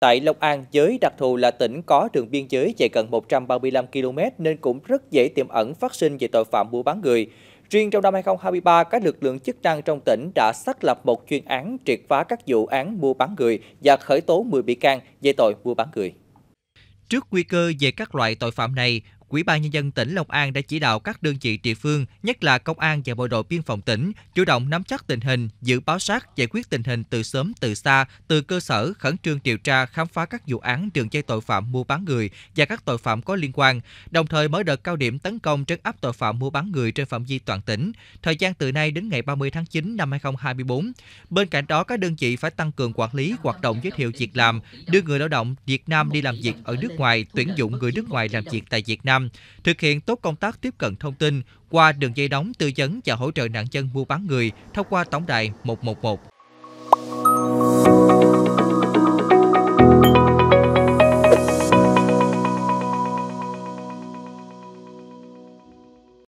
Tại Long An, giới đặc thù là tỉnh có đường biên giới dài gần 135 km nên cũng rất dễ tiềm ẩn phát sinh về tội phạm mua bán người. Riêng trong năm 2023, các lực lượng chức năng trong tỉnh đã xác lập một chuyên án triệt phá các vụ án mua bán người và khởi tố 10 bị can về tội mua bán người. Trước nguy cơ về các loại tội phạm này, Quỹ ban nhân dân tỉnh Long An đã chỉ đạo các đơn vị địa phương, nhất là công an và bộ đội biên phòng tỉnh, chủ động nắm chắc tình hình, dự báo sát, giải quyết tình hình từ sớm từ xa, từ cơ sở khẩn trương điều tra, khám phá các vụ án đường dây tội phạm mua bán người và các tội phạm có liên quan, đồng thời mở đợt cao điểm tấn công trấn áp tội phạm mua bán người trên phạm vi toàn tỉnh, thời gian từ nay đến ngày 30 tháng 9 năm 2024. Bên cạnh đó, các đơn vị phải tăng cường quản lý hoạt động giới thiệu việc làm, đưa người lao động Việt Nam đi làm việc ở nước ngoài, tuyển dụng người nước ngoài làm việc tại Việt Nam Nam, thực hiện tốt công tác tiếp cận thông tin qua đường dây đóng tư vấn và hỗ trợ nạn nhân mua bán người thông qua tổng đài 111.